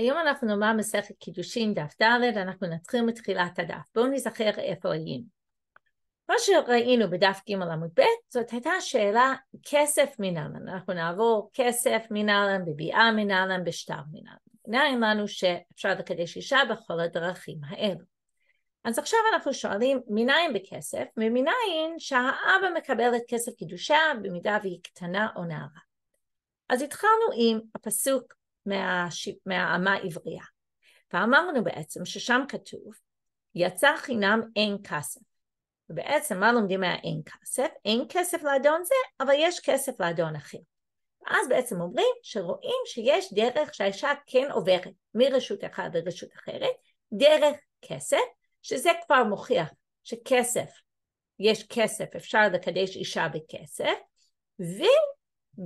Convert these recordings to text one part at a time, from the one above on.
היום אנחנו נאמר מסכת קידושין דף ד', אנחנו נתחיל מתחילת הדף. בואו נזכר איפה היינו. מה שראינו בדף ג' עמוד ב', זאת הייתה שאלה כסף מנהלן. אנחנו נעבור כסף מנהלן, בביאה מנהלן, בשטר מנהלן. נראה לנו שאפשר לקדש אישה בכל הדרכים האלו. אז עכשיו אנחנו שואלים מניין בכסף, ומניין שהאבא מקבל את כסף קידושה במידה והיא קטנה או נערה. אז התחלנו עם הפסוק מהאמה העברייה. ואמרנו בעצם ששם כתוב, יצא חינם אין כסף. ובעצם מה לומדים מהאין כסף? אין כסף לאדון זה, אבל יש כסף לאדון אחר. ואז בעצם אומרים שרואים שיש דרך שהאישה כן עוברת מרשות אחת לרשות אחרת, דרך כסף, שזה כבר מוכיח שכסף, יש כסף, אפשר לקדש אישה בכסף, ו...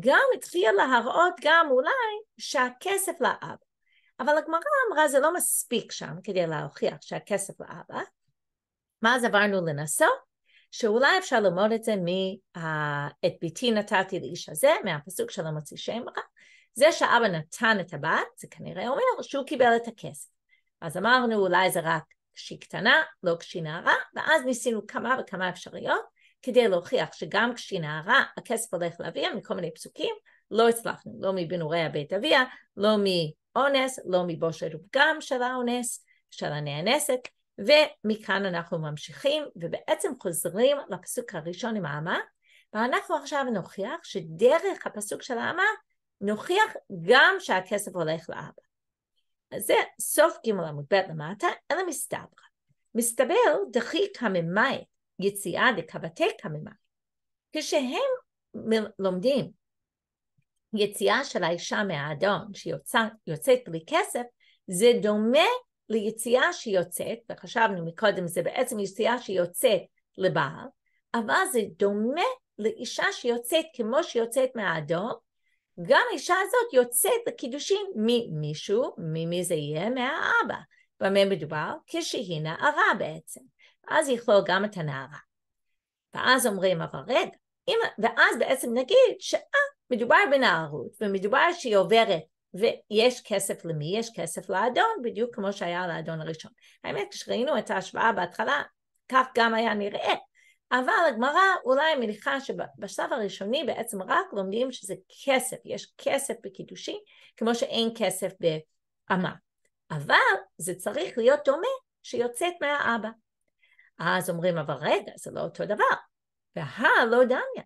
גם התחיל להראות גם אולי שהכסף לאבא. אבל הגמרא אמרה זה לא מספיק שם כדי להוכיח שהכסף לאבא. ואז עברנו לנסות, שאולי אפשר ללמוד את זה מ"את אה, ביתי נתתי לאיש הזה", מהפסוק של המוציא שם רע. זה שאבא נתן את הבת, זה כנראה אומר שהוא קיבל את הכסף. אז אמרנו אולי זה רק כשהיא קטנה, לא כשהיא נערה, ואז ניסינו כמה וכמה אפשריות, כדי להוכיח שגם כשהיא נערה הכסף הולך לאביה מכל מיני פסוקים, לא הצלחנו, לא מבנורי הבית אביה, לא מאונס, לא מבושר ופגם של האונס, של הנאנסת, ומכאן אנחנו ממשיכים ובעצם חוזרים לפסוק הראשון עם האמה, ואנחנו עכשיו נוכיח שדרך הפסוק של האמה נוכיח גם שהכסף הולך לאבא. אז זה סוף ג' עמוד ב' למטה, אלא מסתבר. מסתבר דחיק הממאי יציאה דקבתי קממה. כשהם לומדים יציאה של האישה מהאדון שיוצאת בלי כסף, זה דומה ליציאה שיוצאת, וחשבנו מקודם, זה בעצם יציאה שיוצאת לבעל, אבל זה דומה לאישה שיוצאת כמו שיוצאת מהאדון, גם האישה הזאת יוצאת לקידושין ממישהו, ממי זה יהיה? מהאבא. במה מדובר? כשהיא נערה בעצם. אז יכלול גם את הנערה. ואז אומרים, אבל רגע, אם, ואז בעצם נגיד שאה, מדובר בנערות, ומדובר שהיא עוברת, ויש כסף למי? יש כסף לאדון, בדיוק כמו שהיה לאדון הראשון. האמת, כשראינו את ההשוואה בהתחלה, כך גם היה נראה. אבל הגמרא אולי מניחה שבשלב הראשוני בעצם רק לומדים שזה כסף, יש כסף בקידושין, כמו שאין כסף באמה. אבל זה צריך להיות דומה שיוצאת מהאבא. אז אומרים, אבל רגע, זה לא אותו דבר. והה לא דמיה,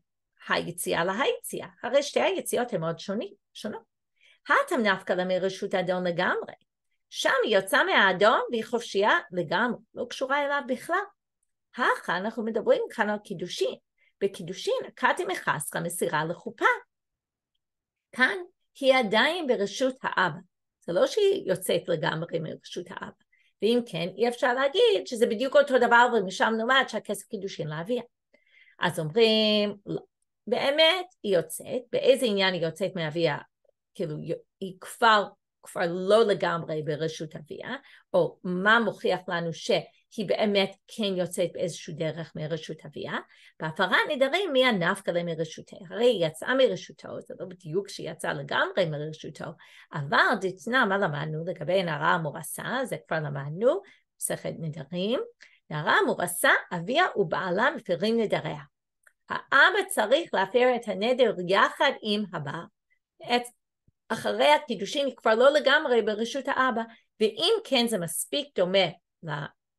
היציאה להיציאה. הרי שתי היציאות הן מאוד שונים, שונות. האטם נפקא למרשות האדון לגמרי. שם היא יוצאה מהאדון והיא חופשייה לגמרי, לא קשורה אליו בכלל. הכה אנחנו מדברים כאן על קידושין. בקידושין, קטי מחסרה מסירה לחופה. כאן היא עדיין ברשות האבא. זה לא שהיא יוצאת לגמרי מרשות האבא. ואם כן, אי אפשר להגיד שזה בדיוק אותו דבר ומשם נולד שהכסף קידושין לאביה. אז אומרים, לא. באמת היא יוצאת, באיזה עניין היא יוצאת מאביה, כאילו היא כבר, כבר לא לגמרי ברשות אביה, או מה מוכיח לנו ש... היא באמת כן יוצאת באיזשהו דרך מרשות אביה, בהפרה נדרים מי הנפקא לה מרשותה. הרי היא יצאה מרשותו, זה לא בדיוק שהיא יצאה לגמרי מרשותו, אבל דתנא, מה למדנו לגבי נערה המורסה, זה כבר למדנו, מסכת נדרים, נערה המורסה, אביה ובעלה מפרים נדריה. האבא צריך להפר את הנדר יחד עם הבא. את אחרי הקידושין היא כבר לא לגמרי ברשות האבא, ואם כן זה מספיק דומה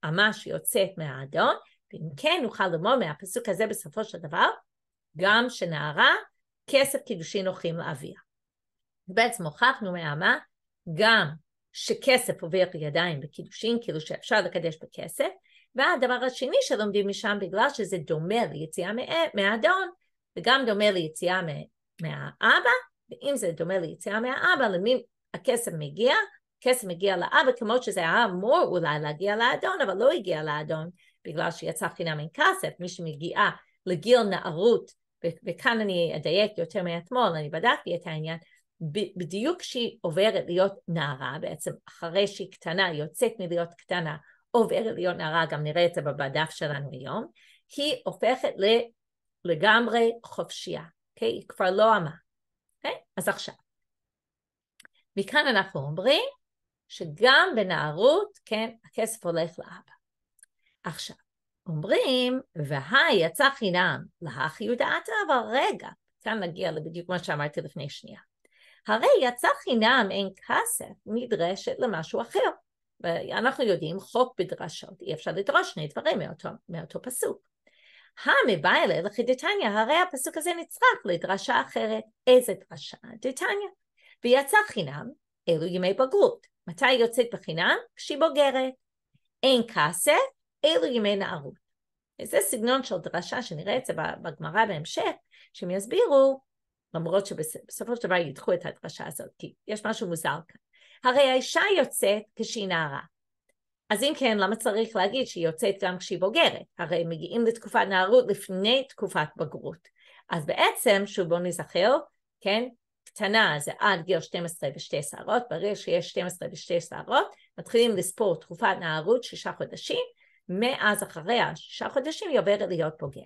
אמה שיוצאת מהאדון, ואם כן נוכל לומר מהפסוק הזה בסופו של דבר, גם שנערה כסף קידושין הולכים לאביה. בעצם הוכחנו מהאמה גם שכסף עובר ידיים בקידושין, כאילו שאפשר לקדש בכסף, והדבר השני שלומדים משם בגלל שזה דומה ליציאה מהאדון, וגם דומה ליציאה מהאבא, ואם זה דומה ליציאה מהאבא, למי הכסף מגיע? הכסף מגיע לאבא, כמו שזה היה אמור אולי להגיע לאדון, אבל לא הגיע לאדון, בגלל שיצא חינם אין כסף, מי שמגיעה לגיל נערות, וכאן אני אדייק יותר מאתמול, אני בדקתי את העניין, בדיוק כשהיא עוברת להיות נערה, בעצם אחרי שהיא קטנה, יוצאת מלהיות קטנה, עוברת להיות נערה, גם נראה את זה בדף שלנו היום, היא הופכת לגמרי חופשייה, אוקיי? Okay? היא כבר לא אמה, אוקיי? Okay? אז עכשיו, מכאן אנחנו אומרים שגם בנערות, כן, הכסף הולך לאבא. עכשיו, אומרים, והי יצא חינם, להכי יודעת, אבל רגע, כאן נגיע לבדיוק מה שאמרתי לפני שנייה. הרי יצא חינם אין כסף נדרשת למשהו אחר. ואנחנו יודעים, חוק בדרשות, אי אפשר לדרוש שני דברים מאותו, מאותו פסוק. המבעלה לכדתניא, הרי הפסוק הזה נצרך לדרשה אחרת. איזה דרשה? דתניא. ויצא חינם, אלו ימי בגרות. מתי היא יוצאת בחינם? כשהיא בוגרת. אין כסה, אלו ימי נערות. וזה סגנון של דרשה שנראה את זה בגמרא בהמשך, שהם יסבירו, למרות שבסופו של דבר ידחו את הדרשה הזאת, כי יש משהו מוזר כאן. הרי האישה יוצאת כשהיא נערה. אז אם כן, למה צריך להגיד שהיא יוצאת גם כשהיא בוגרת? הרי מגיעים לתקופת נערות לפני תקופת בגרות. אז בעצם, שוב בואו נזכר, כן, קטנה זה עד גיל 12 ושתי שערות, ברגע שיש 12 ושתי שערות, מתחילים לספור תקופת נערות שישה חודשים, מאז אחרי השישה חודשים היא עוברת להיות בוגרת.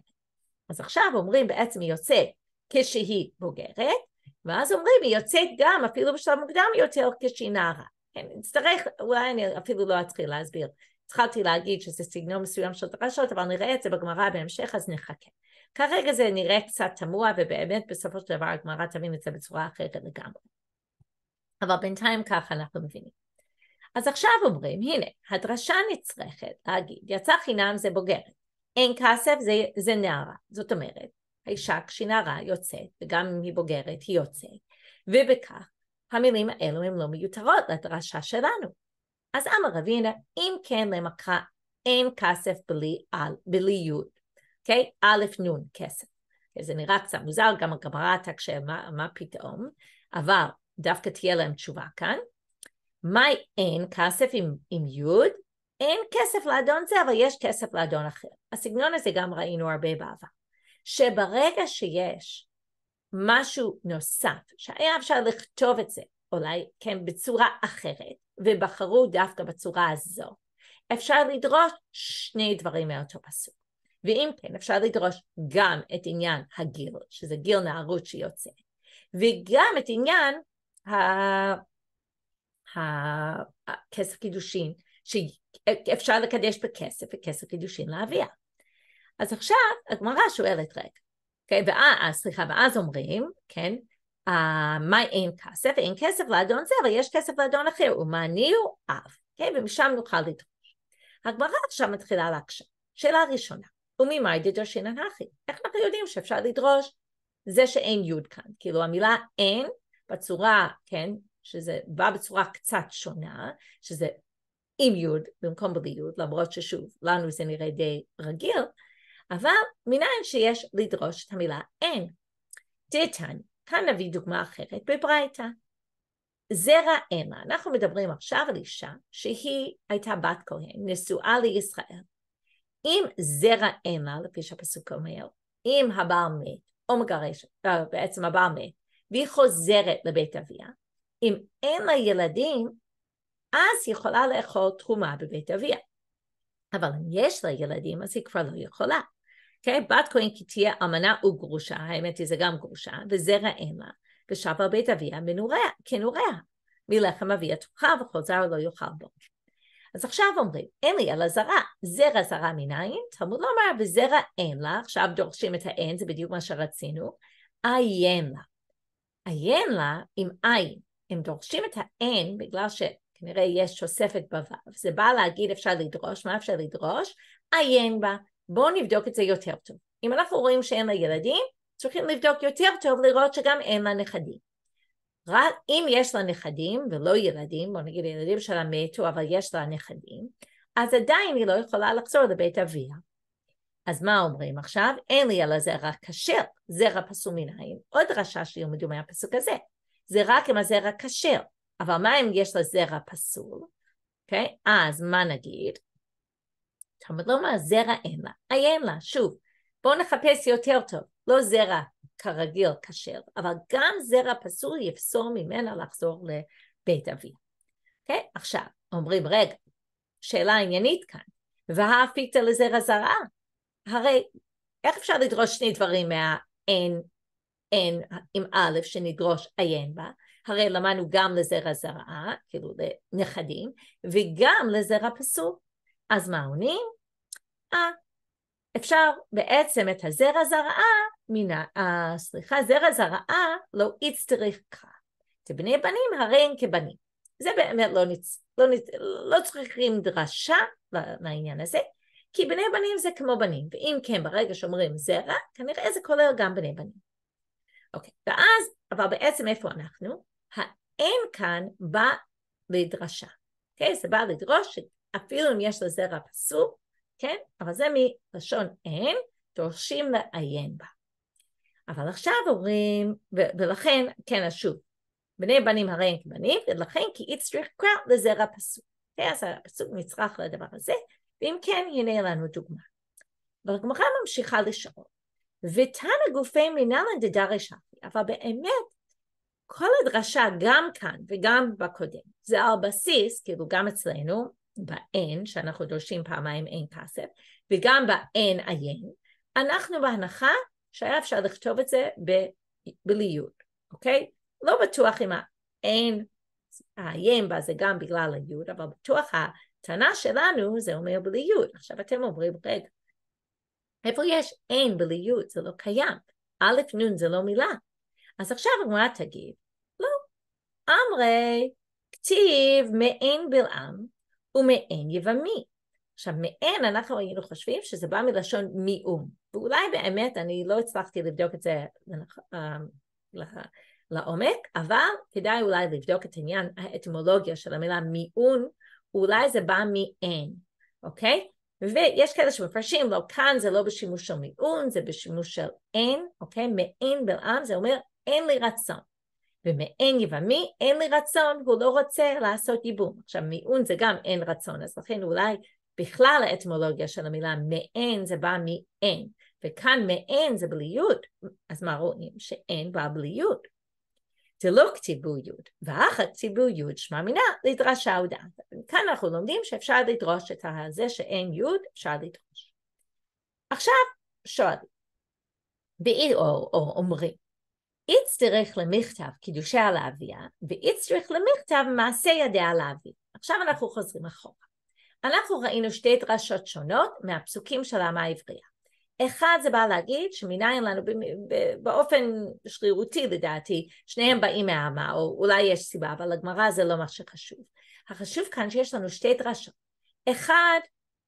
אז עכשיו אומרים בעצם היא יוצאת כשהיא בוגרת, ואז אומרים היא יוצאת גם אפילו בשלב מוקדם יותר כשהיא נערה. כן, נצטרך, אולי אני אפילו לא אתחיל להסביר. התחלתי להגיד שזה סגנון מסוים של דרשות, אבל נראה את זה בגמרא בהמשך, אז נחכה. כרגע זה נראה קצת תמוה, ובאמת בסופו של דבר הגמרא תבין את זה בצורה אחרת לגמרי. אבל בינתיים ככה אנחנו מבינים. אז עכשיו אומרים, הנה, הדרשה נצרכת להגיד, יצא חינם זה בוגרת, אין כסף זה, זה נערה. זאת אומרת, האישה כשהיא נערה יוצאת, וגם אם היא בוגרת, היא יוצאת, ובכך המילים האלו הן לא מיותרות לדרשה שלנו. אז אמר רבינה, אם כן למכה אין כסף בלי, על, בלי יוד, אוקיי? א' נ' כסף. זה נראה קצת מוזר, גם הגמרא עתה כשמה מה פתאום, אבל דווקא תהיה להם תשובה כאן. מה אין כסף עם, עם י'? אין כסף לאדון זה, אבל יש כסף לאדון אחר. הסגנון הזה גם ראינו הרבה בעבר. שברגע שיש משהו נוסף, שהיה אפשר לכתוב את זה, אולי כן, בצורה אחרת, ובחרו דווקא בצורה הזו, אפשר לדרוש שני דברים מאותו פסוק. ואם כן, אפשר לדרוש גם את עניין הגיל, שזה גיל נערות שיוצא, וגם את עניין הכסף קידושין, שאפשר לקדש בכסף וכסף קידושין לאביה. אז עכשיו הגמרא שואלת רגע, okay, אוקיי, ואז, אה, סליחה, ואז אומרים, כן, uh, מה אין כסף? אין כסף לאדון זה, אבל יש כסף לאדון אחר, ומעני הוא אב, okay, כן, ומשם נוכל לדרוש. הגמרא עכשיו מתחילה להקשיב. שאלה ראשונה, וממאי דדרשין הכי? איך אנחנו יודעים שאפשר לדרוש זה שאין יוד כאן? כאילו המילה אין בצורה, כן, שזה בא בצורה קצת שונה, שזה עם יוד במקום בלי יוד, למרות ששוב, לנו זה נראה די רגיל, אבל מניין שיש לדרוש את המילה אין. דתן, כאן נביא דוגמה אחרת בברייתא. זרע אמה, אנחנו מדברים עכשיו על אישה שהיא הייתה בת כהן, נשואה לישראל, אם זרע אמה, לפי שהפסוק אומר, אם הבעל מת, או מגרש, אה, בעצם הבעל מת, והיא חוזרת לבית אביה, אם אין לה ילדים, אז היא יכולה לאכול תרומה בבית אביה. אבל אם יש לה ילדים, אז היא כבר לא יכולה. Okay? אוקיי? בת כהן כי תהיה אמנה וגרושה, האמת היא זה גם גרושה, וזרע אין לה, ושבה בית אביה מנוריה, כנוריה, מלחם אביה תאכל וחוזר לא יאכל בו. אז עכשיו אומרים, אין לי אלא זרע, זרע זרע מניין, תלמוד לא אמר, וזרע אין לה, עכשיו דורשים את האין, זה בדיוק מה שרצינו, עיין לה. עיין לה עם עין, הם דורשים את האין, בגלל שכנראה יש תוספת בוו, זה בא להגיד אפשר לדרוש, מה אפשר לדרוש? עיין בה, בואו נבדוק את זה יותר טוב. אם אנחנו רואים שאין לה ילדים, צריכים לבדוק יותר טוב לראות שגם אין לה נכדים. רק אם יש לה נכדים ולא ילדים, בוא נגיד הילדים שלה מתו אבל יש לה נכדים, אז עדיין היא לא יכולה לחזור לבית אביה. אז מה אומרים עכשיו? אין לי על הזרע כשר, זרע פסול מן עוד דרשה שילמדו מהפסוק הזה. זה רק אם הזרע כשר, אבל מה אם יש לה זרע פסול? אוקיי? Okay? אז מה נגיד? תלמוד לומר זרע אין לה, אין לה, שוב, בואו נחפש יותר טוב, לא זרע כרגיל כשר, אבל גם זרע פסול יפסור ממנה לחזור לבית אבי. אוקיי? Okay? עכשיו, אומרים, רגע, שאלה עניינית כאן, והאפיקת לזרע זרה? הרי איך אפשר לדרוש שני דברים מהאין, אין עם א' שנדרוש עיין בה? הרי למדנו גם לזרע זרעה, כאילו לנכדים, וגם לזרע פסול. אז מה עונים? אה, אפשר בעצם את הזרע זרעה מן ה... סליחה, זרע זרעה לא יצטרכך. בני בנים הרי הם כבנים. זה באמת לא, נצ... לא, נצ... לא צריכים דרשה לעניין הזה, כי בני בנים זה כמו בנים, ואם כן ברגע שאומרים זרע, כנראה זה כולל גם בני בנים. אוקיי, ואז, אבל בעצם איפה אנחנו? האין כאן בא לדרשה, אוקיי? זה בא לדרוש שאפילו אם יש לזרע פסוק, כן? אבל זה מלשון אין, דורשים לעיין בה. אבל עכשיו אומרים, ולכן, כן, אז שוב, בני בנים הרי הם כבנים, ולכן כי אי צריך קרא לזרע פסוק. כן, אז הפסוק נצרך לדבר הזה, ואם כן, הנה לנו דוגמה. והגמרא ממשיכה לשאול, ותנא גופי מנהלן דדרש אחי, אבל באמת, כל הדרשה גם כאן וגם בקודם, זה על בסיס, כאילו גם אצלנו, ב-N, שאנחנו דורשים פעמיים אין כסף, וגם ב-N עיין, אנחנו בהנחה שהיה אפשר לכתוב את זה בליוד, אוקיי? לא בטוח אם האין, האיים בה זה גם בגלל היוד, אבל בטוח הטענה שלנו זה אומר בליוד. עכשיו אתם אומרים, רגע, איפה יש אין בליוד? זה לא קיים. א' נ' זה לא מילה. אז עכשיו הגמרא תגיד, לא, אמרי כתיב מעין בלעם ומעין יבמי. עכשיו מעין אנחנו היינו חושבים שזה בא מלשון מיעום, ואולי באמת, אני לא הצלחתי לבדוק את זה אה, לעומק, אבל כדאי אולי לבדוק את עניין האטימולוגיה של המילה מיעון, אולי זה בא מאין, אוקיי? ויש כאלה שמפרשים, לא כאן זה לא בשימוש של מיעון, זה בשימוש של אין, אוקיי? מעין בלעם זה אומר אין לי רצון. ומעין יבמי אין לי רצון, הוא לא רוצה לעשות ייבום. עכשיו מיעון זה גם אין רצון, אז לכן אולי בכלל האטמולוגיה של המילה מעין זה בא מעין, וכאן מעין זה בליות, אז מה רואים? שאין בה בליות. דלא כתיבויות, ואך הכתיבויות מינה לדרשה הודעת. כאן אנחנו לומדים שאפשר לדרוש את זה שאין יוד, אפשר לדרוש. עכשיו שואלים, באי או, או אומרים, יצטרך למכתב קידושי על האביה, ויצטרך למכתב מעשה ידיה על עכשיו אנחנו חוזרים אחורה. אנחנו ראינו שתי דרשות שונות מהפסוקים של העמה העברייה. אחד זה בא להגיד שמניין לנו באופן שרירותי לדעתי, שניהם באים מהעמה, או אולי יש סיבה, אבל לגמרא זה לא מה שחשוב. החשוב כאן שיש לנו שתי דרשות. אחד,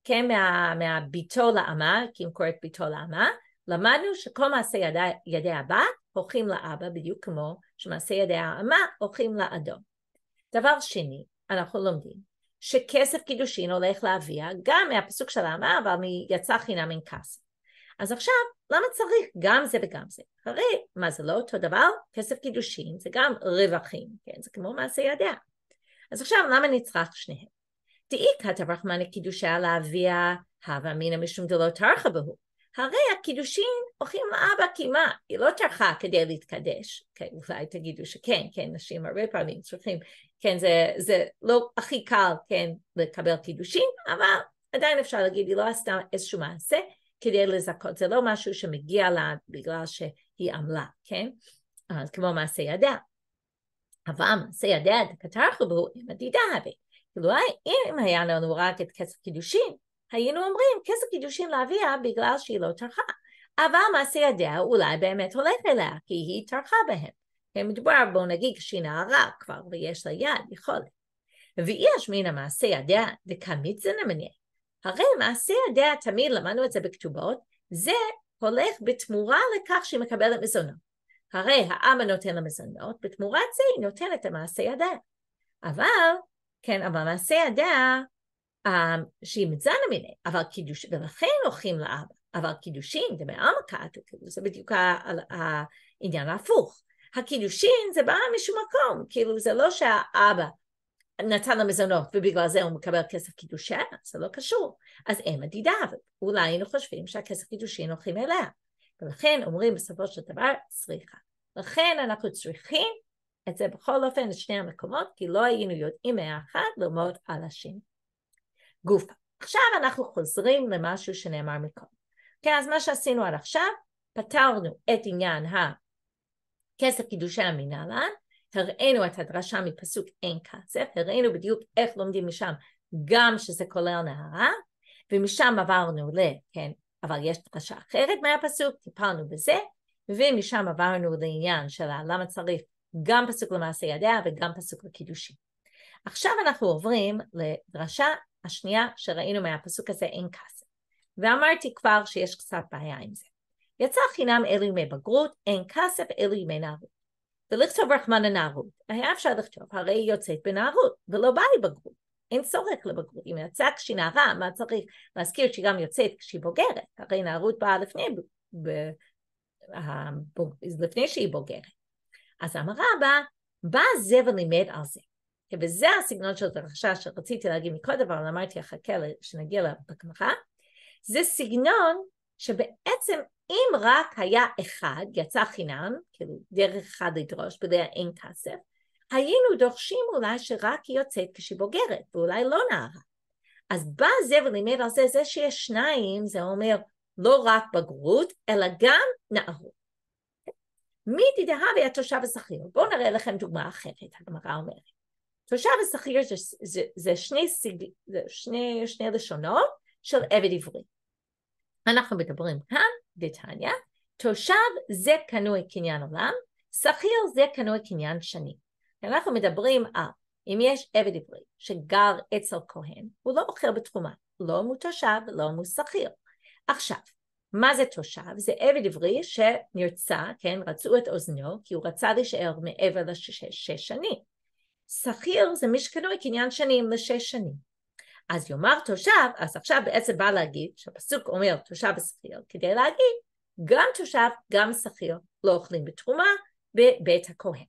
כן, מה, מהביתו לאמה, כי אם קוראת ביתו לאמה, למדנו שכל מעשה ידי, ידי הבא הולכים לאבא, בדיוק כמו שמעשה ידי האמה הולכים לאדום. דבר שני, אנחנו לומדים שכסף קידושין כאילו הולך לאביה, גם מהפסוק של האמה, אבל מיצא חינם אין כסף. אז עכשיו, למה צריך גם זה וגם זה? הרי, מה זה לא אותו דבר? כסף קידושין כאילו זה גם רווחים, כן? זה כמו מעשה ידיה. אז עכשיו, למה נצרך שניהם? תהי כתב רחמנה קידושה לאביה, הווה אמינא משום דלא טרחה בהו. הרי הקידושין הולכים לאבא קימה, היא לא טרחה כדי להתקדש, כן, אולי תגידו שכן, כן, נשים הרבה פעמים צריכים כן, זה, זה לא הכי קל, כן, לקבל קידושין, אבל עדיין אפשר להגיד, היא לא עשתה איזשהו מעשה כדי לזכות, זה לא משהו שמגיע לה בגלל שהיא עמלה, כן? אז כמו מעשה ידיה. אבל מעשה ידיה, דקתרחו בו עם עתידה הבי. כאילו אם היה לנו רק את כסף קידושין, היינו אומרים כסף קידושין לאביה בגלל שהיא לא טרחה. אבל מעשה ידיה אולי באמת הולך אליה, כי היא טרחה בהם. מדובר, בואו נגיד, שהיא נערה כבר, ויש לה יד, יכולת. ויש מן המעשה ידיה דקמיצן המניע. הרי מעשה ידיה, תמיד למדנו את זה בכתובות, זה הולך בתמורה לכך שהיא מקבלת מזונות. הרי האבא נותן לה מזונות, בתמורת זה היא נותנת את המעשה ידיה. אבל, כן, אבל מעשה ידיה, אה, שהיא מזן המיני, אבל קידוש, ולכן הולכים לאבא, אבל קידושין, דמעמקה, זה בדיוק העניין ההפוך. הקידושין זה בא משום מקום, כאילו זה לא שהאבא נתן למזונות ובגלל זה הוא מקבל כסף קידושין, זה לא קשור. אז אין מדידה, אולי היינו חושבים שהכסף קידושין הולכים אליה. ולכן אומרים בסופו של דבר צריכה. לכן אנחנו צריכים את זה בכל אופן, את שני המקומות, כי לא היינו יודעים מהאחד ללמוד על השני. גופה. עכשיו אנחנו חוזרים למשהו שנאמר מקודם. כן, אז מה שעשינו עד עכשיו, פתרנו את עניין ה... כסף קידושי המנהלן, הראינו את הדרשה מפסוק אין כסף, הראינו בדיוק איך לומדים משם גם שזה כולל נערה, ומשם עברנו ל... כן, אבל יש דרשה אחרת מהפסוק, טיפלנו בזה, ומשם עברנו לעניין של למה צריך גם פסוק למעשה ידיה וגם פסוק לקידושי. עכשיו אנחנו עוברים לדרשה השנייה שראינו מהפסוק הזה אין כסף. ואמרתי כבר שיש קצת בעיה עם זה. יצא חינם אלו ימי בגרות, אין כסף אלו ימי נערות. ולכתוב רחמנה נערות, היה אפשר לכתוב, הרי היא יוצאת בנערות, ולא באה לי בגרות, אין צורך לבגרות, אם יצאה כשהיא נערה, מה צריך להזכיר שהיא גם יוצאת כשהיא בוגרת, הרי נערות באה לפני, ב, ב, ב- לפני שהיא בוגרת. אז אמר רבא, בא זה ולימד על זה. וזה הסגנון של דרשה שרציתי להגיד מכל דבר, אבל אמרתי, אחכה שנגיע לבקמחה. זה סגנון שבעצם אם רק היה אחד, יצא חינם, כאילו דרך אחד לדרוש, בדרך אין כסף, היינו דורשים אולי שרק היא יוצאת כשהיא בוגרת, ואולי לא נערה. אז בא זה ולימד על זה, זה שיש שניים, זה אומר לא רק בגרות, אלא גם נערות. מי תדהבי התושב השכיר? בואו נראה לכם דוגמה אחרת, הגמרא אומרת. תושב השכיר זה, זה, זה, שני, סיג, זה שני, שני לשונות של עבד עברי. אנחנו מדברים כאן דתניא, תושב זה קנוי קניין עולם, שכיר זה קנוי קניין שני. אנחנו מדברים על אם יש עבד עברי שגר אצל כהן, הוא לא אוכל בתחומה, לא אם הוא תושב, לא אם הוא שכיר. עכשיו, מה זה תושב? זה עבד עברי שנרצה, כן, רצו את אוזנו, כי הוא רצה להישאר מעבר לשש שנים. שכיר זה מי שקנוי קניין שנים לשש שנים. אז יאמר תושב, אז עכשיו בעצם בא להגיד, שהפסוק אומר תושב ושכיר, כדי להגיד גם תושב, גם שכיר לא אוכלים בתרומה בבית הכהן.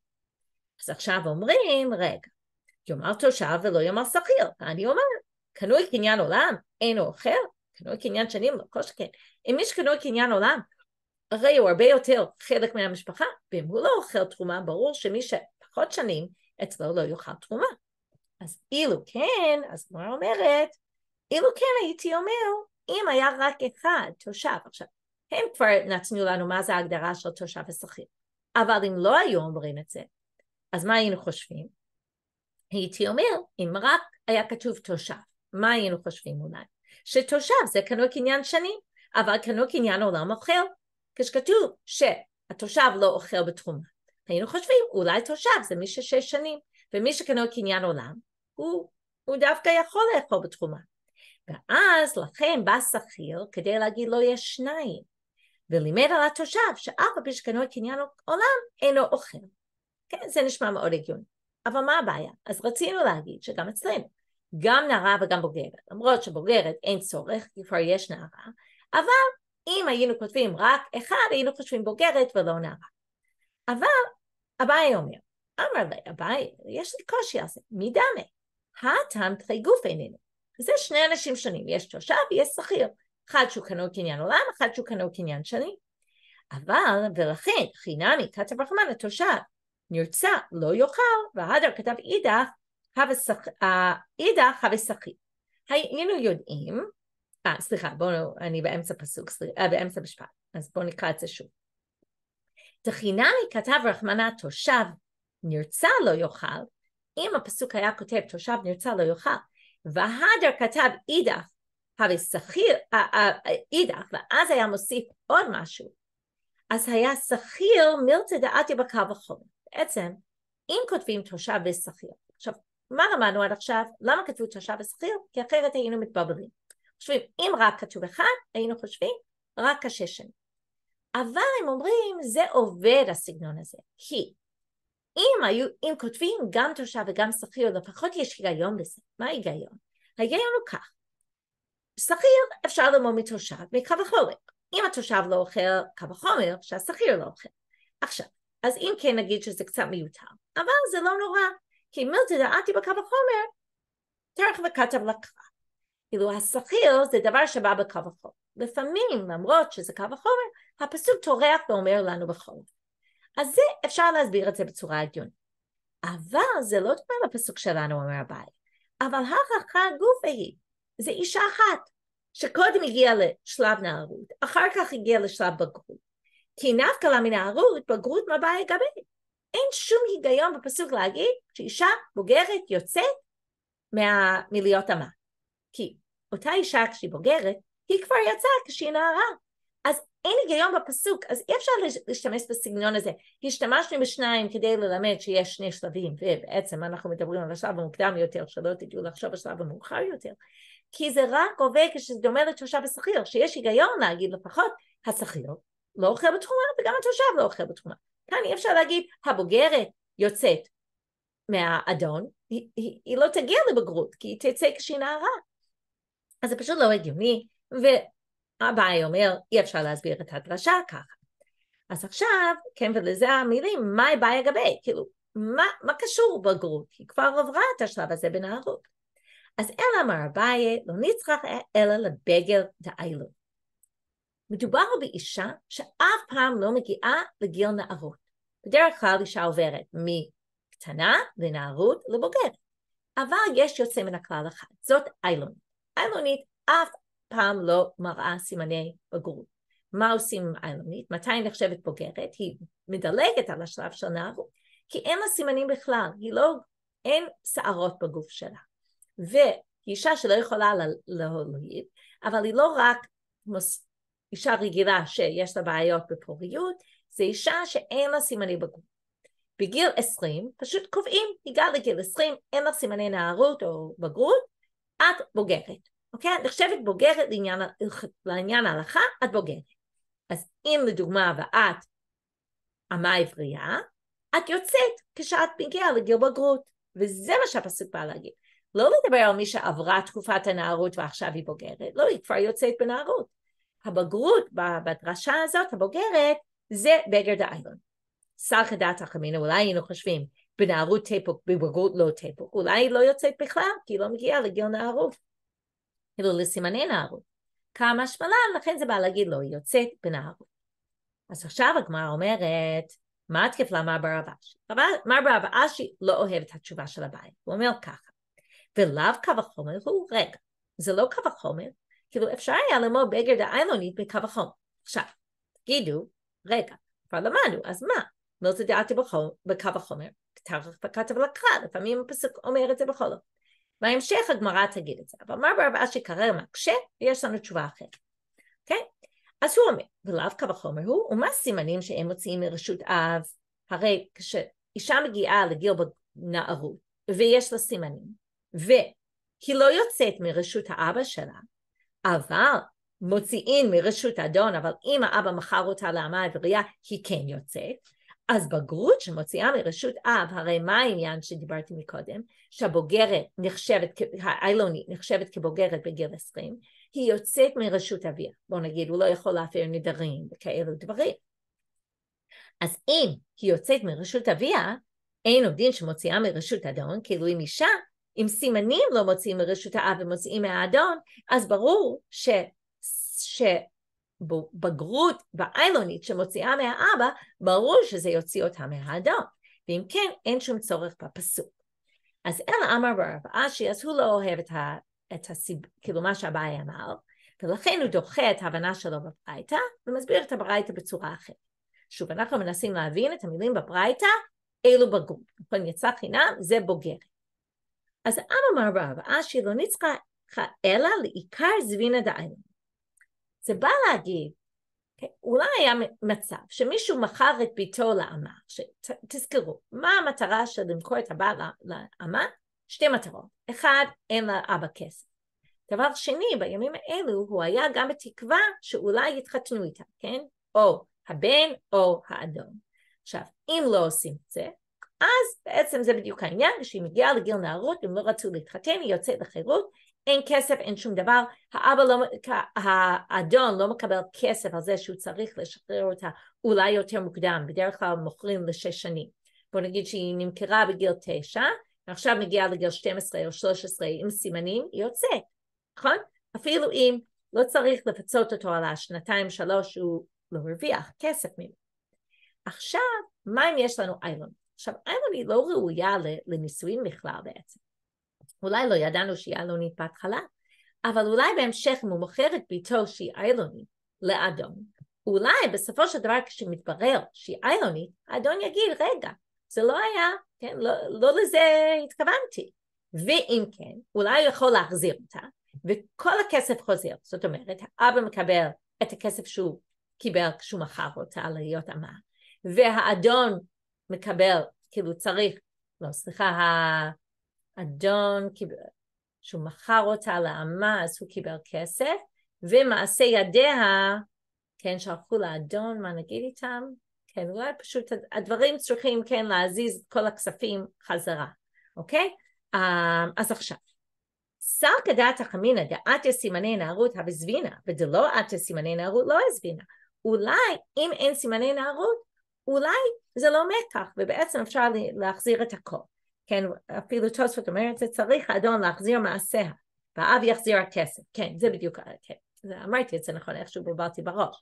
אז עכשיו אומרים, רגע, יאמר תושב ולא יאמר שכיר, ואני אומר, קנוי קניין עולם, אין אינו אחר, קנוי קניין שנים, לא כל שכן. אם יש קנוי קניין עולם, הרי הוא הרבה יותר חלק מהמשפחה, ואם הוא לא אוכל תרומה, ברור שמי שפחות שנים, אצלו לא יאכל תרומה. אז אילו כן, אז גמרא אומרת, אילו כן הייתי אומר, אם היה רק אחד, תושב. עכשיו, הם כבר נתנו לנו מה זה ההגדרה של תושב ושכיר. אבל אם לא היו אומרים את זה, אז מה היינו חושבים? הייתי אומר, אם רק היה כתוב תושב, מה היינו חושבים אולי? שתושב זה קנו קניין שני, אבל קנו קניין עולם אוכל. כשכתוב שהתושב לא אוכל בתחומה, היינו חושבים, אולי תושב זה מי ששש שנים, ומי שקנו קניין עולם, הוא, הוא דווקא יכול לאכול בתחומה. ואז לכן בא שכיר כדי להגיד לו יש שניים, ולימד על התושב שאף על פי שקנו את קניין עולם אינו אוכל. כן, זה נשמע מאוד הגיוני. אבל מה הבעיה? אז רצינו להגיד שגם אצלנו, גם נערה וגם בוגרת, למרות שבוגרת אין צורך, כבר יש נערה, אבל אם היינו כותבים רק אחד, היינו חושבים בוגרת ולא נערה. אבל אביי אומר, אמר לי, אביי, יש לי קושי על זה, מי מדמה. הטעם תחי גוף איננו. זה שני אנשים שונים, יש תושב ויש שכיר. אחד שהוא קנו קניין עולם, אחד שהוא קנו קניין שני. אבל, ולכן, חינמי, כתב רחמן, התושב, נרצה, לא יאכל, והדר כתב אידך, אה, אידך הווה שכיר. היינו יודעים, אה, סליחה, בואו, אני באמצע פסוק, סליח, אה, באמצע משפט, אז בואו נקרא את זה שוב. תחינמי כתב רחמנה תושב, נרצה לא יאכל, אם הפסוק היה כותב תושב נרצע לא יאכל, והדר כתב אידך, הרי שכיר, אידך, ואז היה מוסיף עוד משהו, אז היה שכיר מלצה דעתי בקל וחומר. בעצם, אם כותבים תושב ושכיר, עכשיו, מה למדנו עד עכשיו? למה כתבו תושב ושכיר? כי אחרת היינו מתבלבלים. חושבים, אם רק כתוב אחד, היינו חושבים, רק השש שנים. אבל הם אומרים, זה עובד הסגנון הזה, כי אם, היו, אם כותבים גם תושב וגם שכיר, לפחות יש היגיון בזה. מה ההיגיון? ההיגיון הוא כך, שכיר אפשר ללמוד מתושב מקו החומר. אם התושב לא אוכל קו החומר, שהשכיר לא אוכל. עכשיו, אז אם כן נגיד שזה קצת מיותר, אבל זה לא נורא, כי מילטון דעתי בקו החומר, תרח וכתב לקחה. כאילו השכיר זה דבר שבא בקו החומר. לפעמים, למרות שזה קו החומר, הפסוק טורח ואומר לנו בחומר. אז זה, אפשר להסביר את זה בצורה הגיונית. אבל זה לא דומה לפסוק שלנו, אומר הבעל. אבל הכרחה גופה היא, זה אישה אחת, שקודם הגיעה לשלב נערות, אחר כך הגיעה לשלב בגרות. כי נפקא לה מנערות, בגרות מבעיה גבי. אין שום היגיון בפסוק להגיד שאישה בוגרת יוצאת מה... מלהיות אמה. כי אותה אישה כשהיא בוגרת, היא כבר יצאה כשהיא נערה. אז אין היגיון בפסוק, אז אי אפשר להשתמש בסגנון הזה. השתמשנו בשניים כדי ללמד שיש שני שלבים, ובעצם אנחנו מדברים על השלב המוקדם יותר, שלא תדעו לחשוב על השלב המאוחר יותר. כי זה רק עובד כשזה דומה לתושב השכיר, שיש היגיון להגיד לפחות, השכיר לא אוכל בתחומה וגם התושב לא אוכל בתחומה. כאן אי אפשר להגיד, הבוגרת יוצאת מהאדון, היא, היא, היא לא תגיע לבגרות, כי היא תצא כשהיא נערה. אז זה פשוט לא הגיוני, ו- אביי אומר, אי אפשר להסביר את הדרשה ככה. אז עכשיו, כן, ולזה המילים, מה אביי אגבי? כאילו, מה, מה קשור בגרות? היא כבר עברה את השלב הזה בנערות. אז אלא אמר אביי, לא נצרך אלא לבגל דאיילון. מדובר באישה שאף פעם לא מגיעה לגיל נערות. בדרך כלל אישה עוברת מקטנה לנערות לבוגר. אבל יש יוצא מן הכלל אחד, זאת איילונית. איילונית אף פעם לא מראה סימני בגרות. מה עושים עם אלמונית? מתי היא נחשבת בוגרת? היא מדלגת על השלב של נערות, כי אין לה סימנים בכלל, היא לא, אין שערות בגוף שלה. ואישה שלא יכולה להוליד, אבל היא לא רק מוס, אישה רגילה שיש לה בעיות בפוריות, זה אישה שאין לה סימני בגרות. בגיל 20 פשוט קובעים, הגעת לגיל 20, אין לך סימני נערות או בגרות, את בוגרת. אוקיי? את נחשבת בוגרת לעניין, לעניין ההלכה, את בוגרת. אז אם לדוגמה ואת אמה עברייה, את יוצאת כשאת מגיעה לגיל בגרות, וזה מה שהפסוק בא להגיד. לא לדבר על מי שעברה תקופת הנערות ועכשיו היא בוגרת, לא, היא כבר יוצאת בנערות. הבגרות בדרשה הזאת, הבוגרת, זה בגר דאיילון. סלח הדעת החמינו, אולי היינו חושבים, בנערות תפוק, בבגרות לא תפוק, אולי היא לא יוצאת בכלל, כי היא לא מגיעה לגיל נערות. כאילו לסימני נערות. כמה שמלן, לכן זה בא להגיד לו, היא יוצאת בנערות. אז עכשיו הגמרא אומרת, מה התקף לה מר בר אשי? מר בר אשי לא אוהב את התשובה של הבית, הוא אומר ככה, ולאו קו החומר הוא, רגע, זה לא קו החומר, כאילו אפשר היה ללמוד בגר דאיילונית בקו החומר. עכשיו, תגידו, רגע, כבר למדנו, אז מה? לא זה דעתי בקו החומר, כתב לקרא, לפעמים הפסוק אומר את זה בכל זאת. בהמשך הגמרא תגיד את זה, אבל מה ברבה שקרר מקשה? ויש לנו תשובה אחרת. אוקיי? Okay? אז הוא אומר, ולאו קו החומר הוא, ומה הסימנים שהם מוציאים מרשות אב? הרי כשאישה מגיעה לגיל בנערות, ויש לה סימנים, והיא לא יוצאת מרשות האבא שלה, אבל מוציאים מרשות האדון, אבל אם האבא מכר אותה לעמה וראייה, היא כן יוצאת, אז בגרות שמוציאה מרשות אב, הרי מה העניין שדיברתי מקודם? שהבוגרת נחשבת, האיילונית נחשבת כבוגרת בגיל 20, היא יוצאת מרשות אביה. בואו נגיד, הוא לא יכול להפעיל נדרים וכאלו דברים. אז אם היא יוצאת מרשות אביה, אין עובדין שמוציאה מרשות אדון, כאילו אם אישה, אם סימנים לא מוציאים מרשות האב ומוציאים מהאדון, אז ברור ש... ש... הבגרות באיילונית שמוציאה מהאבא, ברור שזה יוציא אותה מהאדם. ואם כן, אין שום צורך בפסוק. אז אלא אמר ברב אשי, אז הוא לא אוהב את, ה, את הסיב, כאילו מה שהבעיה אמר, ולכן הוא דוחה את ההבנה שלו בברייתא, ומסביר את הברייתא בצורה אחרת. שוב, אנחנו מנסים להבין את המילים בברייתא, אלו בגרות. נכון, יצא חינם, זה בוגר. אז אמר רב אשי לא נצחה אלא לעיקר זבינה דאיילון. זה בא להגיד, אוקיי, אולי היה מצב שמישהו מכר את ביתו לאמה, תזכרו, מה המטרה של למכור את הבעל לאמה? שתי מטרות. אחד, אין לאבא כסף. דבר שני, בימים האלו הוא היה גם בתקווה שאולי יתחתנו איתה, כן? או הבן או האדון. עכשיו, אם לא עושים את זה, אז בעצם זה בדיוק העניין, כשהיא מגיעה לגיל נערות, הם לא רצו להתחתן, היא יוצאת לחירות, אין כסף, אין שום דבר, האבא לא, האדון לא מקבל כסף על זה שהוא צריך לשחרר אותה אולי יותר מוקדם, בדרך כלל מוכרים לשש שנים. בוא נגיד שהיא נמכרה בגיל תשע, ועכשיו מגיעה לגיל 12 או 13 עם סימנים, היא יוצאת, נכון? אפילו אם לא צריך לפצות אותו על השנתיים שלוש, הוא לא הרוויח כסף ממנו. עכשיו, מה אם יש לנו איילון? עכשיו, איילון היא לא ראויה לנישואין בכלל בעצם. אולי לא ידענו שהיא שיהלונית בהתחלה, אבל אולי בהמשך אם הוא מוכר את ביתו שהיא איילונית לאדון, אולי בסופו של דבר כשמתברר שהיא איילונית, האדון יגיד, רגע, זה לא היה, כן, לא, לא לזה התכוונתי. ואם כן, אולי הוא יכול להחזיר אותה, וכל הכסף חוזר. זאת אומרת, האבא מקבל את הכסף שהוא קיבל כשהוא מכר אותה להיות אמה, והאדון מקבל, כאילו צריך, לא, סליחה, אדון, שהוא מכר אותה לאמה, אז הוא קיבל כסף, ומעשה ידיה, כן, שלחו לאדון, מה נגיד איתם? כן, אולי פשוט הדברים צריכים, כן, להזיז את כל הכספים חזרה, אוקיי? אה, אז עכשיו. שר כדעת החמינא דעתא סימני נערות הבזבינה, ודלא עתא סימני נערות לא הזבינה. אולי אם אין סימני נערות, אולי זה לא מתח, ובעצם אפשר להחזיר את הכל. כן, אפילו תוספות אומרת, זה צריך האדון להחזיר מעשיה, והאב יחזיר הכסף. כן, זה בדיוק, כן, זה, אמרתי את זה נכון, איכשהו בלבלתי בראש.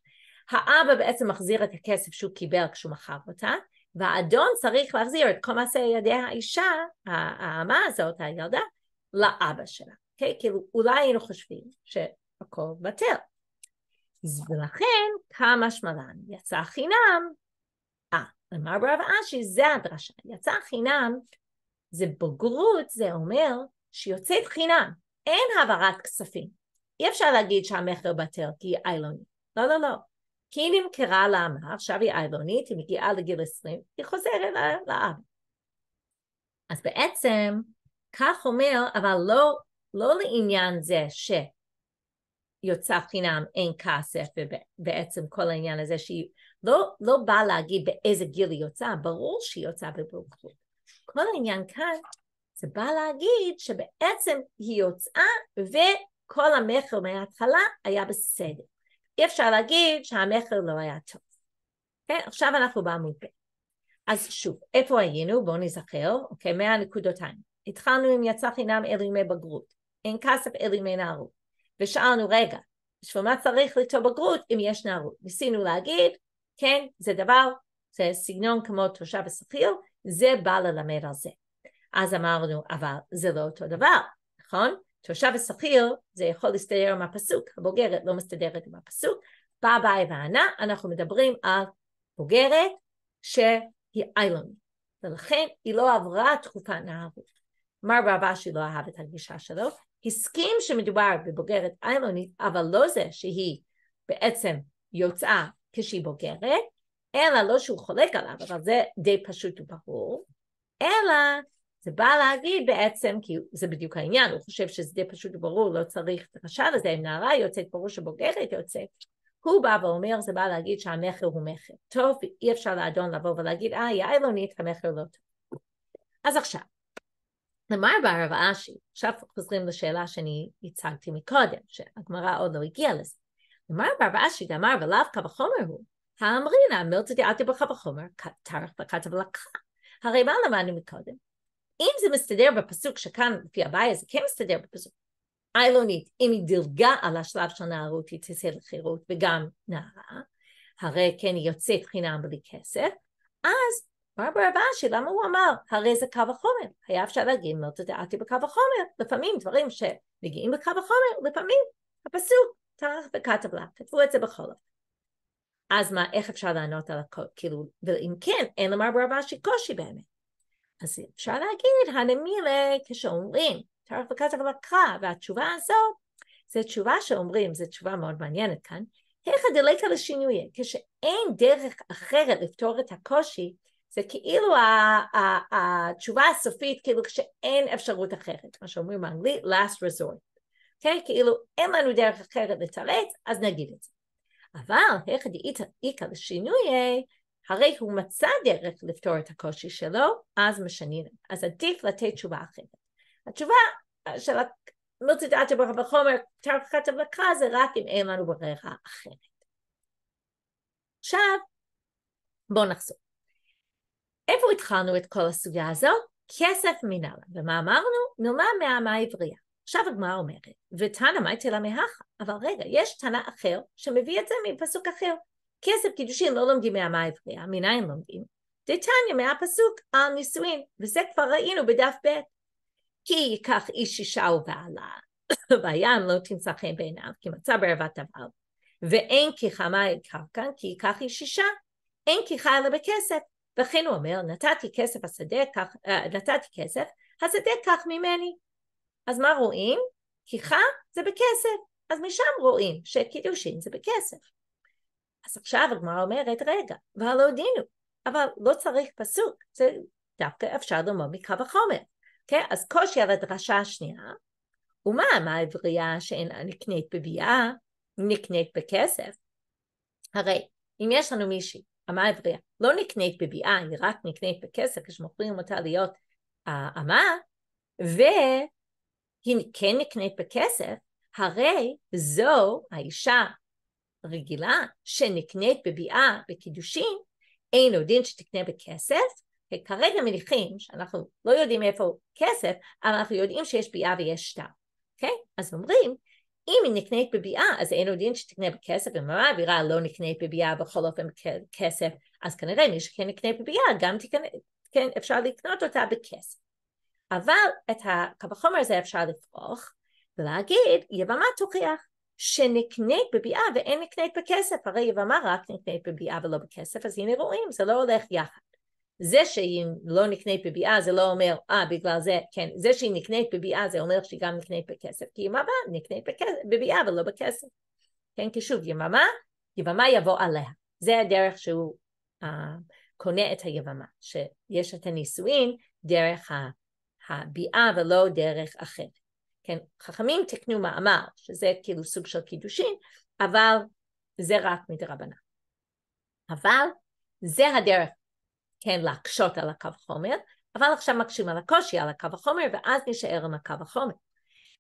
האבא בעצם מחזיר את הכסף שהוא קיבל כשהוא מכר אותה, והאדון צריך להחזיר את כל מעשי ידי האישה, האמה הזאת, הילדה, לאבא שלה. Okay? אוקיי? כאילו, אולי היינו חושבים שהכל בטל. ולכן, כמה שמלן, יצא חינם. אה, אמר רב אשי, זה הדרשה. יצא חינם זה בגרות, זה אומר שיוצאת חינם, אין העברת כספים. אי אפשר להגיד שהמכר בטל כי היא איילונית. לא, לא, לא. כי היא נמכרה לאמה, עכשיו היא איילונית, היא מגיעה לגיל 20, היא חוזרת לאב. אז בעצם, כך אומר, אבל לא, לא לעניין זה שיוצא חינם אין כסף, ובעצם כל העניין הזה שהיא לא, לא באה להגיד באיזה גיל היא יוצאה, ברור שהיא יוצאה בבוקרות. כל העניין כאן זה בא להגיד שבעצם היא יוצאה וכל המכר מההתחלה היה בסדר. אי אפשר להגיד שהמכר לא היה טוב. כן? אוקיי? Okay? עכשיו אנחנו בעמוד ב'. אז שוב, איפה היינו? בואו נזכר, אוקיי, okay, מהנקודותיים. התחלנו עם יצא חינם אל ימי בגרות, אין כסף אל ימי נערות, ושאלנו, רגע, בשביל מה צריך לטוב בגרות אם יש נערות? ניסינו להגיד, כן, זה דבר, זה סגנון כמו תושב ושכיר, זה בא ללמד על זה. אז אמרנו, אבל זה לא אותו דבר, נכון? תושב ושכיר, זה יכול להסתדר עם הפסוק, הבוגרת לא מסתדרת עם הפסוק, בא ביי וענה, אנחנו מדברים על בוגרת שהיא איילון, ולכן היא לא עברה תקופת נערות. מר רבשי לא אהב את הגישה שלו, הסכים שמדובר בבוגרת איילונית, אבל לא זה שהיא בעצם יוצאה כשהיא בוגרת, אלא לא שהוא חולק עליו, אבל זה די פשוט וברור, אלא זה בא להגיד בעצם, כי זה בדיוק העניין, הוא חושב שזה די פשוט וברור, לא צריך את החשד הזה, אם נערה יוצאת פרוש ובוגרת יוצאת. הוא בא ואומר, זה בא להגיד שהמכר הוא מכר. טוב, אי אפשר לאדון לבוא ולהגיד, אה, יאי לא אלונית, המכר לא טוב. אז עכשיו, למה בא הרב אשי? עכשיו חוזרים לשאלה שאני הצגתי מקודם, שהגמרא עוד לא הגיעה לזה. למה אמר אשי, דאמר ולאו כבחומר הוא, האמרינה, מלטדיאטי ברכה בחומר, טרח וכתב לקחה. הרי מה למדנו מקודם? אם זה מסתדר בפסוק שכאן לפי הבעיה זה כן מסתדר בפסוק. איילונית, אם היא דילגה על השלב של נערות היא תצא לחירות וגם נערה, הרי כן היא יוצאת חינם בלי כסף, אז ברברה באשי, למה הוא אמר, הרי זה קו החומר, היה אפשר להגיד מלטה דעתי בקו החומר, לפעמים דברים שמגיעים בקו החומר, לפעמים הפסוק טרח וכתב לה, כתבו את זה בכל אופן. אז מה, איך אפשר לענות על הכל? כאילו, ואם כן, אין למר רבשי שקושי באמת. אז אפשר להגיד, הנמילה, כשאומרים, תרח וכסף ולקחה, והתשובה הזאת, זו תשובה שאומרים, זו תשובה מאוד מעניינת כאן, איך הדלק על השינוי, כשאין דרך אחרת לפתור את הקושי, זה כאילו התשובה הסופית, כאילו כשאין אפשרות אחרת, מה שאומרים באנגלית, last resort, אוקיי? Okay? כאילו אין לנו דרך אחרת לתרץ, אז נגיד את זה. אבל איך היכד איכא שינויי, הרי הוא מצא דרך לפתור את הקושי שלו, אז משנים. אז עדיף לתת תשובה אחרת. התשובה של המלצידת בחומר תרחת הבקרה זה רק אם אין לנו ברירה אחרת. עכשיו, בואו נחזור. איפה התחלנו את כל הסוגיה הזו? כסף מנהלה. ומה אמרנו? נאמר מהמה העברייה. עכשיו הגמרא אומרת, ותנא מייטי למהך, אבל רגע, יש תנא אחר שמביא את זה מפסוק אחר. כסף קידושין לא לומדים מהמה הבריאה, מניין לומדים? דתניא מהפסוק על נישואין, וזה כבר ראינו בדף ב'. כי ייקח איש אישה ובעלה, והים לא תמצא חן בעיניו, כי מצא בערבת עבר. ואין כי חמה אל קרקע, כי ייקח איש אישה, אין כי חי אלא בכסף. וכן הוא אומר, נתתי כסף השדה, כך, אה, נתתי כסף, השדה קח ממני. אז מה רואים? כיכה זה בכסף. אז משם רואים שקידושין זה בכסף. אז עכשיו הגמרא אומרת, רגע, והלא דינו, אבל לא צריך פסוק, זה דווקא אפשר ללמוד מקו החומר. כן? Okay? אז קושי על הדרשה השנייה, ומה, מה הבריאה שאין נקנית בביאה, נקנית בכסף? הרי אם יש לנו מישהי, אמה הבריאה, לא נקנית בביאה, היא רק נקנית בכסף כשמוכרים אותה להיות האמה, אה, uh, היא כן נקנית בכסף, הרי זו האישה רגילה שנקנית בביאה, בקידושין, אין עוד דין שתקנה בכסף, וכרגע מניחים שאנחנו לא יודעים איפה כסף, אבל אנחנו יודעים שיש ביאה ויש שטר, אוקיי? Okay? אז אומרים, אם היא נקנית בביאה, אז אין עוד דין שתקנה בכסף, ומראה הבירה לא נקנית בביאה בכל אופן כסף, אז כנראה מי שכן נקנה בביאה, גם תקנה, כן, אפשר לקנות אותה בכסף. אבל את הקו החומר הזה אפשר לפרוך ולהגיד יבמה תוכיח שנקנית בביאה ואין נקנית בכסף, הרי יבמה רק נקנית בביאה ולא בכסף, אז הנה רואים, זה לא הולך יחד. זה שהיא לא נקנית בביאה זה לא אומר, אה, בגלל זה, כן, זה שהיא נקנית בביאה זה אומר שהיא גם נקנית בכסף, כי יבמה נקנית בביאה ולא בכסף. כן, כי שוב, יבמה יבמה יבוא עליה. זה הדרך שהוא uh, קונה את היבמה שיש את הנישואין דרך ה... הביאה ולא דרך אחרת. כן, חכמים תקנו מאמר, שזה כאילו סוג של קידושין, אבל זה רק מדרבנן. אבל זה הדרך, כן, להקשות על הקו החומר, אבל עכשיו מקשים על הקושי על הקו החומר, ואז נשאר עם הקו החומר.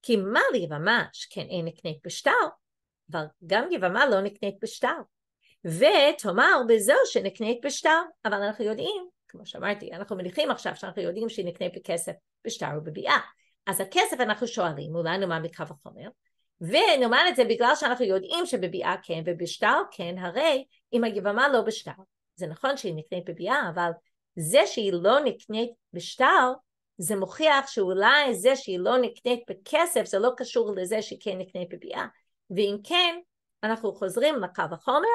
כי מה ליבמה שכן אין נקנית בשטר, אבל גם יבמה לא נקנית בשטר. ותאמר בזו שנקנית בשטר, אבל אנחנו יודעים כמו שאמרתי, אנחנו מניחים עכשיו שאנחנו יודעים שהיא נקנית בכסף בשטר ובביאה. אז הכסף אנחנו שואלים, אולי לא נאמר מקו החומר, ונאמר את זה בגלל שאנחנו יודעים שבביאה כן ובשטר כן, הרי אם היבמה לא בשטר, זה נכון שהיא נקנית בביאה, אבל זה שהיא לא נקנית בשטר, זה מוכיח שאולי זה שהיא לא נקנית בכסף, זה לא קשור לזה שהיא כן נקנית בביאה. ואם כן, אנחנו חוזרים לקו החומר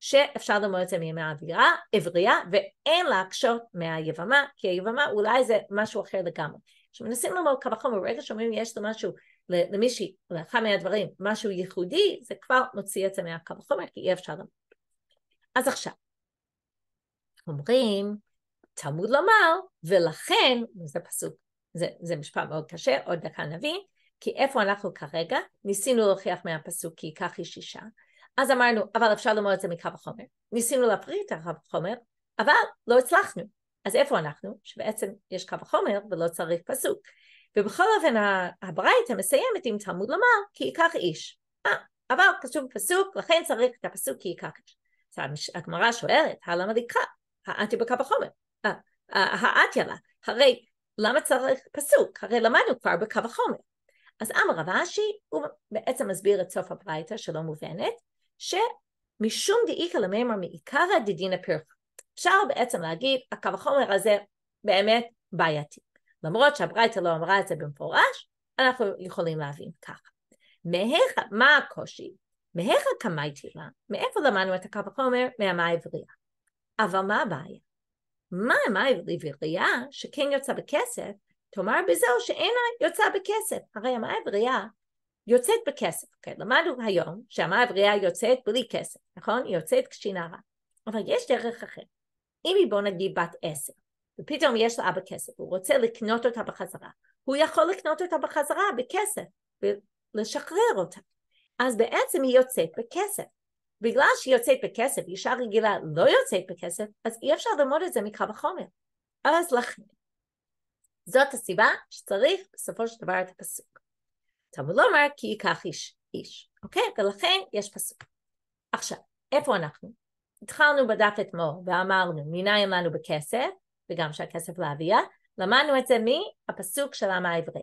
שאפשר ללמוד את זה מימי האווירה, עברייה, ואין להקשות מהיבמה, כי היבמה אולי זה משהו אחר לגמרי. כשמנסים לומר כמה חומר, ברגע שאומרים יש לו משהו למישהי, לאחד מהדברים, משהו ייחודי, זה כבר מוציא את זה מהקו חומר, כי אי אפשר ללמוד. אז עכשיו, אומרים, תלמוד לומר, ולכן, זה פסוק, זה, זה משפט מאוד קשה, עוד דקה נבין, כי איפה אנחנו כרגע? ניסינו להוכיח מהפסוק כי ייקח איש אישה. אז אמרנו, אבל אפשר ללמוד את זה מקו החומר. ניסינו להפריד את הקו החומר, אבל לא הצלחנו. אז איפה אנחנו? שבעצם יש קו החומר ולא צריך פסוק. ובכל אופן הברייתא מסיימת עם תלמוד לומר כי ייקח איש. אה, אבל כתוב פסוק, לכן צריך את הפסוק כי ייקח איש. אז הגמרא שואלת, הלמה לקרא? האנטי בקו החומר. אה, אה, האתיה לה. הרי למה צריך פסוק? הרי למדנו כבר בקו החומר. אז אמר רב אשי, הוא בעצם מסביר את סוף הברייתא שלא מובנת, שמשום דאיכא למימר מעיקרא דדינא פרחא. אפשר בעצם להגיד, הקו החומר הזה באמת בעייתי. למרות שהברייתא לא אמרה את זה במפורש, אנחנו יכולים להבין ככה. מהיכא, מה הקושי? מהיכא קמאי תהילה, מאיפה למדנו את הקו החומר? מהמה העברייה. אבל מה הבעיה? מה המה העברייה שכן יוצא בכסף, תאמר בזו שאינה יוצא בכסף. הרי המה העברייה יוצאת בכסף. כן, למדנו היום שהמה הבריאה יוצאת בלי כסף, נכון? היא יוצאת כשהיא נערה. אבל יש דרך אחרת. אם היא בוא נגיד בת עשר, ופתאום יש לאבא כסף, הוא רוצה לקנות אותה בחזרה, הוא יכול לקנות אותה בחזרה בכסף ולשחרר אותה. אז בעצם היא יוצאת בכסף. בגלל שהיא יוצאת בכסף, אישה רגילה לא יוצאת בכסף, אז אי אפשר ללמוד את זה מקו החומר. אז לכן, זאת הסיבה שצריך בסופו של דבר את הפסוק. תמוד לא אומר כי ייקח איש איש, אוקיי? ולכן יש פסוק. עכשיו, איפה אנחנו? התחלנו בדף אתמול ואמרנו מניין לנו בכסף, וגם שהכסף להביאה, למדנו את זה מהפסוק של העם העברי.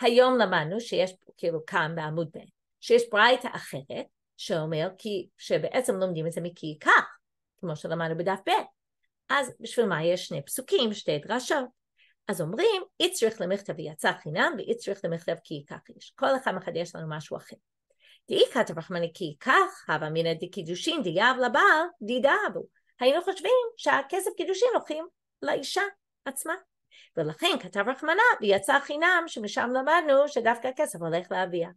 היום למדנו שיש, כאילו כאן בעמוד ב', שיש ברייתא אחרת שאומר כי, שבעצם לומדים את זה מכי ייקח, כמו שלמדנו בדף ב'. אז בשביל מה יש שני פסוקים, שתי דרשות? אז אומרים, אי צריך למכתב יצא חינם ואי צריך למכתב כי ייקח איש. כל אחד מחדש לנו משהו אחר. דאי כתב רחמני כי ייקח, הווה מינא דקידושין דיאב לבעל דידאבו. היינו חושבים שהכסף קידושין הולכים לאישה עצמה. ולכן כתב רחמנה ויצא חינם, שמשם למדנו שדווקא הכסף הולך לאביה.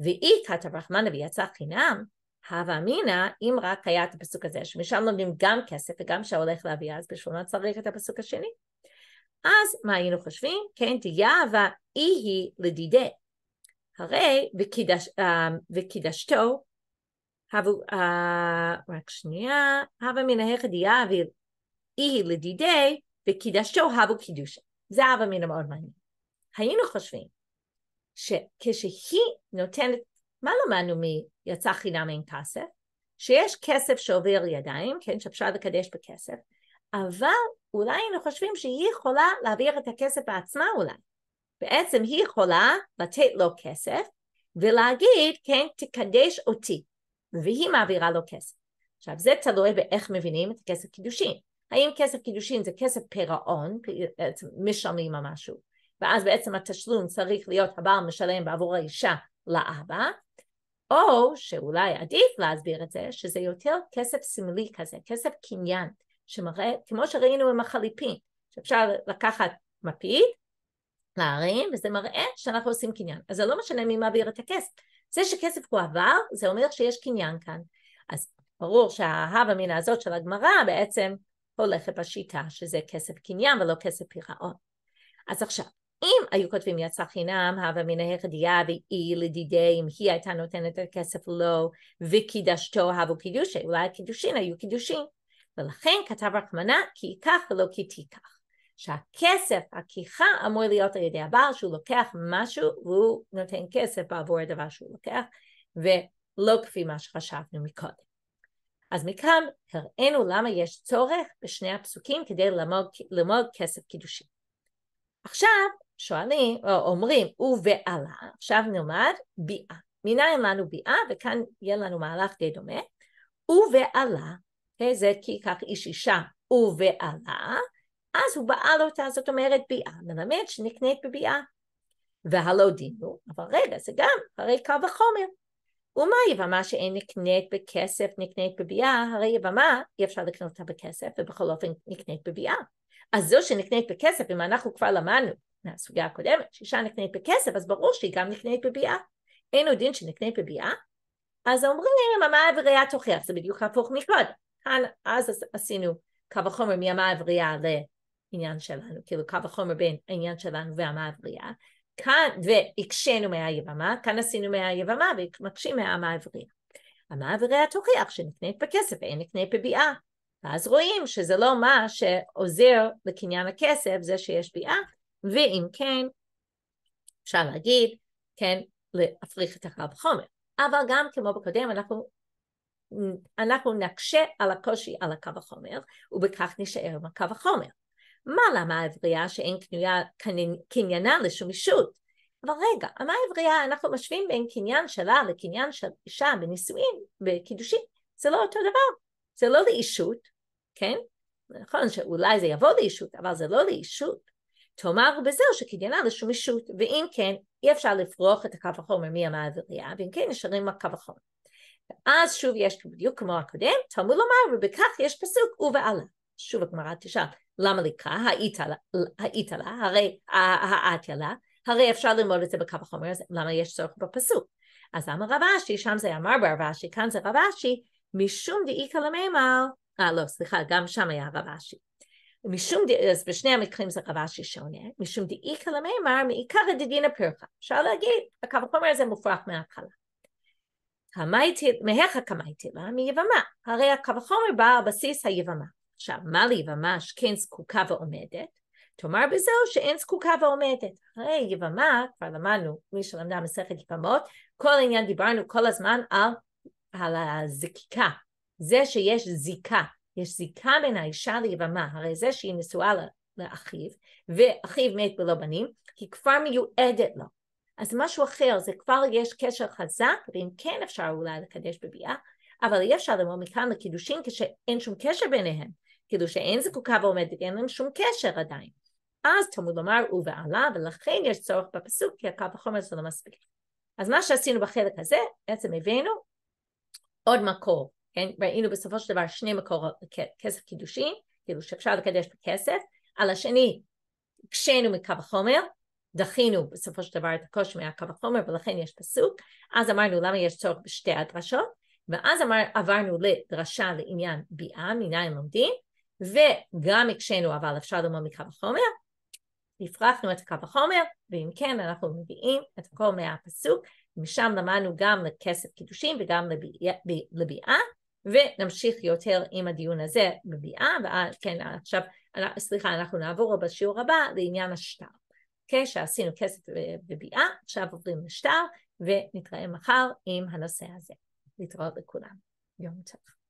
ואי כתב רחמנה ויצא חינם, הווה מינא, אם רק היה את הפסוק הזה, שמשם לומדים גם כסף וגם שהולך לאביה, אז בשביל מה צריך את הפסוק השני? אז מה היינו חושבים? כן, תהיה אהבה, אי היא לדידה. הרי וקידש, אה, וקידשתו, אה, רק שנייה, הווה מנהך דיאבי אי היא לדידי, וקידשתו הבו קידושה. זה הווה מן המאוד מעניין. היינו חושבים שכשהיא נותנת, מה למדנו מיצא חינם אין כסף? שיש כסף שעובר ידיים, כן, שאפשר לקדש בכסף, אבל אולי היינו חושבים שהיא יכולה להעביר את הכסף בעצמה אולי. בעצם היא יכולה לתת לו כסף ולהגיד, כן, תקדש אותי, והיא מעבירה לו כסף. עכשיו, זה תלוי באיך מבינים את כסף קידושין. האם כסף קידושין זה כסף פירעון, בעצם משלמים על משהו, ואז בעצם התשלום צריך להיות הבעל משלם בעבור האישה לאבא, או שאולי עדיף להסביר את זה, שזה יותר כסף סמלי כזה, כסף קניין, שמראה, כמו שראינו עם החליפין, שאפשר לקחת מפית, להרים, וזה מראה שאנחנו עושים קניין. אז זה לא משנה מי מעביר את הכסף. זה שכסף הוא עבר, זה אומר שיש קניין כאן. אז ברור שההווה מן הזאת של הגמרא בעצם הולכת בשיטה שזה כסף קניין ולא כסף פירעון. אז עכשיו, אם היו כותבים יצא חינם, הווה מן ההרדיעה ואי לדידי, אם היא הייתה נותנת את הכסף לו, וקידשתו הבו קידושי, אולי הקידושין היו קידושין. ולכן כתב רחמנה כי ייקח ולא כי תיקח. שהכסף, הכיכה אמור להיות על ידי הבעל שהוא לוקח משהו והוא נותן כסף בעבור הדבר שהוא לוקח ולא כפי מה שחשבנו מקודם. אז מכאן הראינו למה יש צורך בשני הפסוקים כדי ללמוד, ללמוד כסף קידושי. עכשיו שואלים, או אומרים, ובעלה, עכשיו נלמד ביאה. מנין לנו ביאה, וכאן יהיה לנו מהלך די דומה, ובעלה זה כי כך איש אישה ובעלה, אז הוא בעל אותה, זאת אומרת ביאה, מלמד שנקנית בביאה. והלא דינו, אבל רגע, זה גם הרי קל וחומר. ומה יבמה שאין נקנית בכסף נקנית בביאה, הרי יבמה אי אפשר לקנות אותה בכסף ובכל אופן נקנית בביאה. אז זו שנקנית בכסף, אם אנחנו כבר למדנו מהסוגיה הקודמת, שאישה נקנית בכסף, אז ברור שהיא גם נקנית בביאה. אין עוד דין שנקנית בביאה? אז אומרים, אם המאי וראייה תוכיח, זה בדיוק הפוך מקודם. אז עשינו קו החומר מהמה הבריאה לעניין שלנו, כאילו קו החומר בין העניין שלנו והמה הבריאה, כאן, והקשינו מהיבמה, כאן עשינו מהיבמה והקשינו מהמה הבריאה. המה הבריאה תוכיח שנקנית בכסף ואין נקנית בביאה. ואז רואים שזה לא מה שעוזר לקניין הכסף, זה שיש ביאה, ואם כן, אפשר להגיד, כן, להפריך את הקו החומר. אבל גם כמו בקודם, אנחנו אנחנו נקשה על הקושי על הקו החומר, ובכך נשאר עם הקו החומר. מה למה העברייה שאין קנויה, קניינה לשום אישות? אבל רגע, מה העברייה? אנחנו משווים בין קניין שלה לקניין של אישה בנישואין, בקידושין. זה לא אותו דבר. זה לא לאישות, כן? נכון שאולי זה יבוא לאישות, אבל זה לא לאישות. תאמר בזהו שקניינה לשום אישות, ואם כן, אי אפשר לפרוח את הקו החומר מהמעברייה, ואם כן, נשארים עם הקו החומר. אז שוב יש בדיוק כמו הקודם, תלמוד לומר, ובכך יש פסוק ובעלה. שוב הגמרא תשאל, למה לקרא? היית לה, הרי האת אה, אה, ילה, הרי אפשר ללמוד את זה בקו החומר הזה, למה יש צורך בפסוק? אז למה רב אשי, שם זה אמר ברב אשי, כאן זה רב אשי, משום דאיכא למימל, אה לא, סליחה, גם שם היה רב אשי. משום ד... אז בשני המקרים זה רב אשי שונה, משום דאיכא למימר, מעיקר הדגינא פרחא. אפשר להגיד, הקו החומר הזה מופרך מההתחלה. המייטיל, מהך הקמייטילה, מיבמה. הרי הקו החומר בא על בסיס היבמה. עכשיו, מה ליבמה שכן זקוקה ועומדת? תאמר בזו שאין זקוקה ועומדת. הרי יבמה, כבר למדנו, מי שלמדה מסכת יבמות, כל העניין דיברנו כל הזמן על, על הזקיקה. זה שיש זיקה, יש זיקה בין האישה ליבמה, הרי זה שהיא נשואה לאחיו, ואחיו מת בלא בנים, היא כבר מיועדת לו. אז משהו אחר, זה כבר יש קשר חזק, ואם כן אפשר אולי לקדש בביאה, אבל אי אפשר לבוא מכאן לקידושין כשאין שום קשר ביניהם, כאילו שאין זקוקה ועומדת, אין להם שום קשר עדיין. אז תמוד לומר ובעלה, ולכן יש צורך בפסוק, כי הקו החומר זה לא מספיק. אז מה שעשינו בחלק הזה, בעצם הבאנו עוד מקור, כן? ראינו בסופו של דבר שני מקורות כסף קידושין, כאילו שאפשר לקדש בכסף, על השני הקשינו מקו החומר, דחינו בסופו של דבר את הקושי מהקו החומר ולכן יש פסוק, אז אמרנו למה יש צורך בשתי הדרשות, ואז אמר, עברנו לדרשה לעניין ביאה, מניין לומדים, וגם הקשינו אבל אפשר ללמוד מקו החומר, הפרחנו את קו החומר, ואם כן אנחנו מביאים את הכל מהפסוק, משם למדנו גם לכסף קידושים וגם לביאה, ונמשיך יותר עם הדיון הזה בביאה, ואז כן עכשיו, סליחה, אנחנו נעבור בשיעור הבא לעניין השטר. אוקיי, okay, שעשינו כסף בביאה, עכשיו עוברים לשטר, ונתראה מחר עם הנושא הזה. להתראות לכולם. יום טוב.